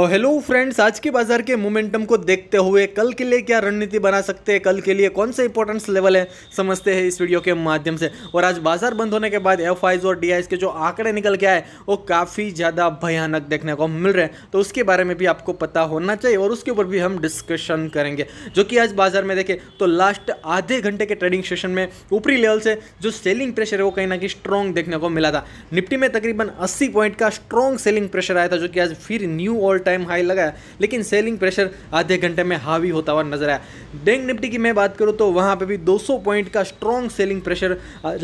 और hello friends आज के बाजार के मोमेंटम को देखते हुए कल के लिए क्या रणनीति बना सकते हैं कल के लिए कौन से इंपॉर्टेंस लेवल है समझते हैं इस वीडियो के माध्यम से और आज बाजार बंद होने के बाद एफ और डी के जो आंकड़े निकल के आए वो काफ़ी ज़्यादा भयानक देखने को मिल रहे हैं तो उसके बारे में भी आपको पता होना चाहिए और उसके ऊपर भी हम डिस्कशन करेंगे जो कि आज बाजार में देखें तो लास्ट आधे घंटे के ट्रेडिंग सेशन में ऊपरी लेवल से जो सेलिंग प्रेशर है वो कहीं ना कहीं स्ट्रॉन्ग देखने को मिला था निफ्टी में तकरीबन अस्सी पॉइंट का स्ट्रॉन्ग सेलिंग प्रेशर आया था जो कि आज फिर न्यू ऑल टाइम हाई लगाया लेकिन सेलिंग प्रेशर आधे घंटे में हावी होता हुआ नजर आया डेंग निफ्टी की मैं बात करूँ तो वहाँ पर भी दो पॉइंट का स्ट्रॉन्ग सेलिंग प्रेशर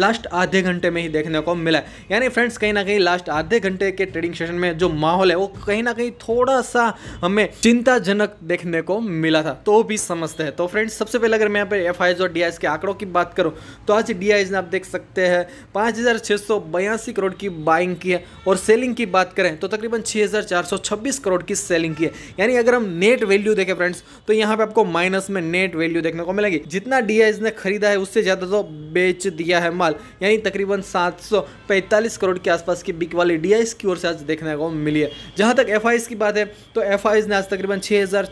लास्ट आधे घंटे में ही देखने को मिला यानी फ्रेंड्स कहीं ना कहीं लास्ट आधे घंटे के ट्रेडिंग सेशन में जो माहौल है वो कहीं ना कहीं थोड़ा सा हमें चिंताजनक देखने को मिला था तो भी समझते हैं तो फ्रेंड्स सबसे पहले अगर मैं यहाँ पे एफ और डी के आंकड़ों की बात करूँ तो आज डी ने आप देख सकते हैं पाँच करोड़ की बाइंग की है और सेलिंग की बात करें तो तकरीबन छः करोड़ और किस सेलिंग की है यानी अगर हम नेट वैल्यू देखें फ्रेंड्स तो यहाँ पे आपको माइनस में नेट वैल्यू देखने को मिलेगी जितना डी ने खरीदा है उससे ज़्यादा तो बेच दिया है माल यानी तकरीबन सात करोड़ के आसपास की बिक वाली डी की ओर से आज देखने को मिली है जहाँ तक एफ की बात है तो एफ ने आज तकरीबन छः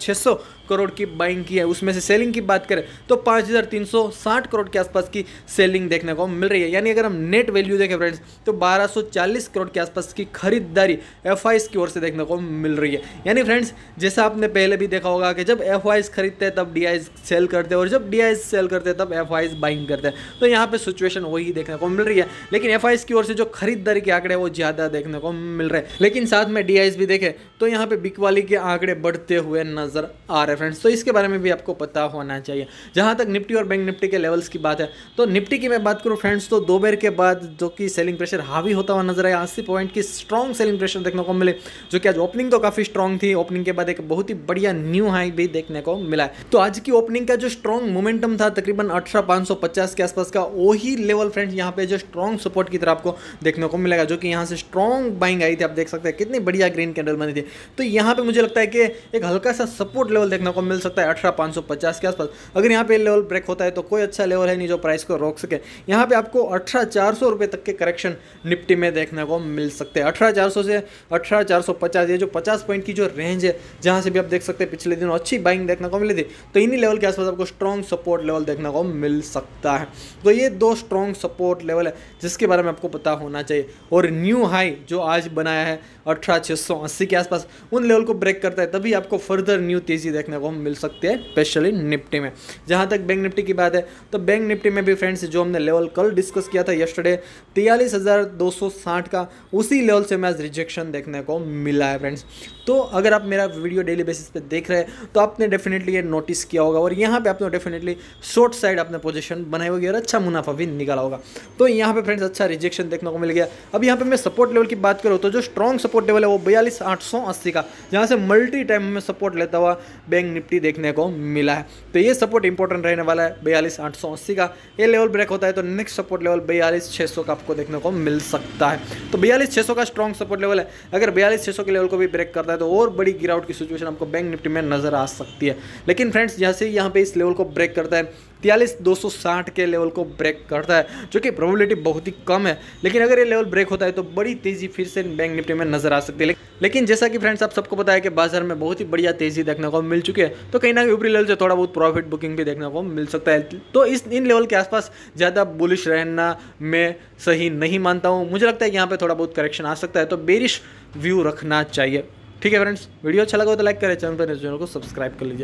करोड़ की बाइंग की है उसमें से सेलिंग की बात करें तो 5,360 करोड़ के आसपास की सेलिंग देखने को मिल रही है यानी अगर हम नेट वैल्यू देखें फ्रेंड्स तो 1240 करोड़ के आसपास की खरीदारी एफ की ओर से देखने को मिल रही है है यानी फ्रेंड्स जैसा आपने पहले भी देखा होगा कि जब एफ खरीदते हैं तब डी सेल करते हैं और जब डी सेल करते हैं तब एफ बाइंग करते हैं तो यहाँ पे सिचुएशन वही देखने को मिल रही है लेकिन एफ की ओर से जो खरीदारी के आंकड़े वो ज़्यादा देखने को मिल रहे हैं लेकिन साथ में डी भी देखे तो यहाँ पर बिकवाली के आंकड़े बढ़ते हुए नज़र आ रहे फ्रेंड्स तो इसके बारे में भी आपको पता होना चाहिए जहाँ तक निफ्टी और बैंक निफ्टी के लेवल्स की बात है तो निफ्टी की मैं बात करूँ फ्रेंड्स तो दोपहर के बाद जो कि सेलिंग प्रेशर हावी होता हुआ नजर आया अस्सी पॉइंट की स्ट्रॉन्ग सेलिंग प्रेशर देखने को मिले जो कि आज ओपनिंग तो काफ़ी स्ट्रॉन्ग थी ओपनिंग के बाद एक बहुत ही बढ़िया न्यू हाई भी देखने को मिला है तो आज की ओपनिंग का जो स्ट्रॉन्ग मोमेंटम था तकरीबन अठारह के आसपास का वही लेवल फ्रेंड्स यहाँ पे जो स्ट्रॉन्ग सपोर्ट की तरह आपको देखने को मिलेगा जो कि यहाँ से स्ट्रॉन्ग बाइंग आई थी आप देख सकते हैं कितनी बढ़िया ग्रीन कैंडल बनी थी तो यहाँ पर मुझे लगता है कि एक हल्का सा सपोर्ट लेवल देखने को मिल सकता है अठारह के आसपास अगर यहाँ पे लेवल ब्रेक होता है तो कोई अच्छा लेवल है नहीं जो प्राइस को रोक सके यहाँ पे आपको अठारह रुपए तक के करेक्शन निफ्टी में देखने को मिल सकते हैं अठारह चार सौ से अठारह चार सौ पचास ये जो पचास पॉइंट पॉइंट की जो रेंज है जहाँ से भी आप देख सकते हैं पिछले दिनों अच्छी बाइंग देखने को मिली थी तो इन्हीं लेवल के आसपास आपको स्ट्रॉन्ग सपोर्ट लेवल देखने को मिल सकता है तो ये दो स्ट्रॉन्ग सपोर्ट लेवल है जिसके बारे में आपको पता होना चाहिए और न्यू हाई जो आज बनाया है अठारह के आसपास उन लेवल को ब्रेक करता है तभी आपको फर्दर न्यू तेज़ी देखने को मिल सकती है स्पेशली निफ्टी में जहाँ तक बैंक निफ्टी की बात है तो बैंक निफ्टी में भी फ्रेंड्स जो हमने लेवल कल डिस्कस किया था यस्टरडे तियालीस का उसी लेवल से मैं आज रिजेक्शन देखने को मिला है फ्रेंड्स तो अगर आप मेरा वीडियो डेली बेसिस पे देख रहे हैं तो आपने डेफिनेटली ये नोटिस किया होगा और यहाँ पे आपने डेफिनेटली शॉर्ट साइड अपने पोजीशन बनाई होगी और अच्छा मुनाफा भी निकाला होगा तो यहाँ पे फ्रेंड्स अच्छा रिजेक्शन देखने को मिल गया अब यहाँ पे मैं सपोर्ट लेवल की बात करूँ तो जो स्ट्रॉन्ग सपोर्ट लेवल है वो बयालीस आठ सौ अस्सी का जहाँ से मल्टी टाइम में सपोर्ट लेता हुआ बैंक निफ्टी देखने को मिला है तो ये सपोर्ट इंपॉर्टेंट रहने वाला है बयालीस आठ सौ अस्सी का ये लेवल ब्रेक होता है तो नेक्स्ट सपोर्ट लेवल बयालीस छः सौ का आपको देखने को मिल सकता है तो बयालीस छः सौ का स्ट्रॉन्ग सपोर्ट लेवल है अगर बयालीस छः सौ के लेवल को भी ब्रेक करता है तो तो और बड़ी गिरावट की सिचुएशन आपको बैंक निफ्टी में नज़र आ सकती है लेकिन फ्रेंड्स जैसे ही यहाँ पे इस लेवल को ब्रेक करता है तियालीस दो सौ साठ के लेवल को ब्रेक करता है जो कि प्रोबेबिलिटी बहुत ही कम है लेकिन अगर ये लेवल ब्रेक होता है तो बड़ी तेज़ी फिर से बैंक निफ्टी में नज़र आ सकती है लेकिन जैसा कि फ्रेंड्स आप सबको पता है कि बाजार में बहुत ही बढ़िया तेज़ी देखने को मिल चुकी है तो कहीं ना कहीं ऊपरी लेवल से थोड़ा बहुत प्रॉफिट बुकिंग भी देखने को मिल सकता है तो इस इन लेवल के आसपास ज़्यादा बुलिश रहना मैं सही नहीं मानता हूँ मुझे लगता है यहाँ पर थोड़ा बहुत करेक्शन आ सकता है तो बेरिश व्यू रखना चाहिए ठीक है फ्रेंड्स वीडियो अच्छा लगा तो लाइक करें चैनल पर तो चैनल को सब्सक्राइब कर लीजिए